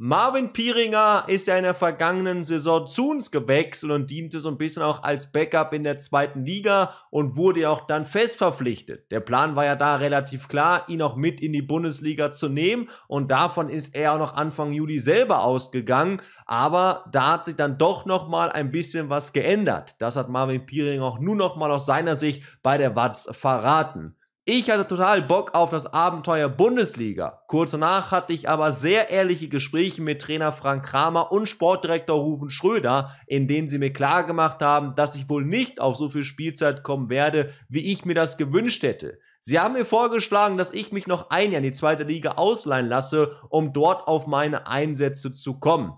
Marvin Pieringer ist ja in der vergangenen Saison zu uns gewechselt und diente so ein bisschen auch als Backup in der zweiten Liga und wurde ja auch dann fest verpflichtet. Der Plan war ja da relativ klar, ihn auch mit in die Bundesliga zu nehmen und davon ist er auch noch Anfang Juli selber ausgegangen. Aber da hat sich dann doch nochmal ein bisschen was geändert. Das hat Marvin Pieringer auch nur nochmal aus seiner Sicht bei der Watz verraten. Ich hatte total Bock auf das Abenteuer Bundesliga. Kurz danach hatte ich aber sehr ehrliche Gespräche mit Trainer Frank Kramer und Sportdirektor Rufen Schröder, in denen sie mir klargemacht haben, dass ich wohl nicht auf so viel Spielzeit kommen werde, wie ich mir das gewünscht hätte. Sie haben mir vorgeschlagen, dass ich mich noch ein Jahr in die zweite Liga ausleihen lasse, um dort auf meine Einsätze zu kommen.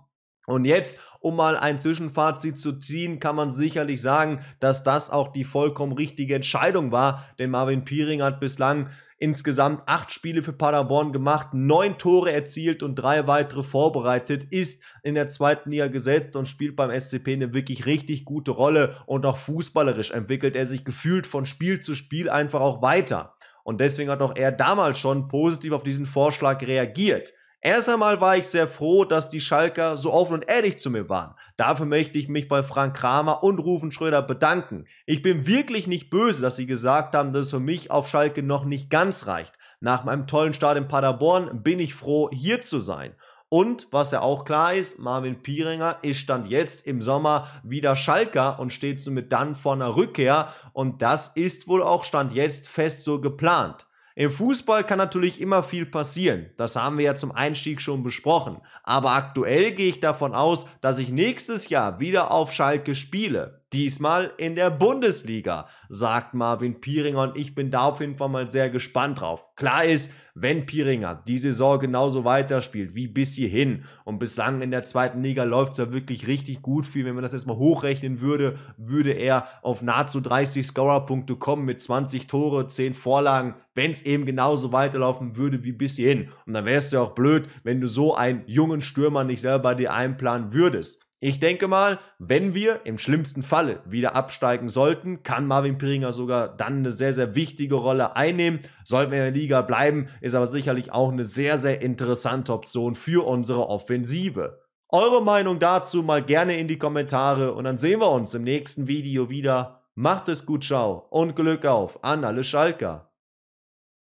Und jetzt, um mal ein Zwischenfazit zu ziehen, kann man sicherlich sagen, dass das auch die vollkommen richtige Entscheidung war, denn Marvin Piering hat bislang insgesamt acht Spiele für Paderborn gemacht, neun Tore erzielt und drei weitere vorbereitet, ist in der zweiten Liga gesetzt und spielt beim SCP eine wirklich richtig gute Rolle und auch fußballerisch entwickelt er sich gefühlt von Spiel zu Spiel einfach auch weiter. Und deswegen hat auch er damals schon positiv auf diesen Vorschlag reagiert. Erst einmal war ich sehr froh, dass die Schalker so offen und ehrlich zu mir waren. Dafür möchte ich mich bei Frank Kramer und Rufen Schröder bedanken. Ich bin wirklich nicht böse, dass sie gesagt haben, dass es für mich auf Schalke noch nicht ganz reicht. Nach meinem tollen Start in Paderborn bin ich froh, hier zu sein. Und was ja auch klar ist, Marvin Pieringer ist Stand jetzt im Sommer wieder Schalker und steht somit dann vor einer Rückkehr. Und das ist wohl auch Stand jetzt fest so geplant. Im Fußball kann natürlich immer viel passieren. Das haben wir ja zum Einstieg schon besprochen. Aber aktuell gehe ich davon aus, dass ich nächstes Jahr wieder auf Schalke spiele diesmal in der Bundesliga, sagt Marvin Pieringer und ich bin da auf jeden Fall mal sehr gespannt drauf. Klar ist, wenn Pieringer die Saison genauso weiterspielt wie bis hierhin und bislang in der zweiten Liga läuft es ja wirklich richtig gut viel, wenn man das jetzt mal hochrechnen würde, würde er auf nahezu 30 Scorerpunkte kommen mit 20 Tore, 10 Vorlagen, wenn es eben genauso weiterlaufen würde wie bis hierhin. Und dann wärst du ja auch blöd, wenn du so einen jungen Stürmer nicht selber dir einplanen würdest. Ich denke mal, wenn wir im schlimmsten Falle wieder absteigen sollten, kann Marvin Piringer sogar dann eine sehr, sehr wichtige Rolle einnehmen. Sollten wir in der Liga bleiben, ist aber sicherlich auch eine sehr, sehr interessante Option für unsere Offensive. Eure Meinung dazu mal gerne in die Kommentare und dann sehen wir uns im nächsten Video wieder. Macht es gut, ciao und Glück auf an alle Schalker.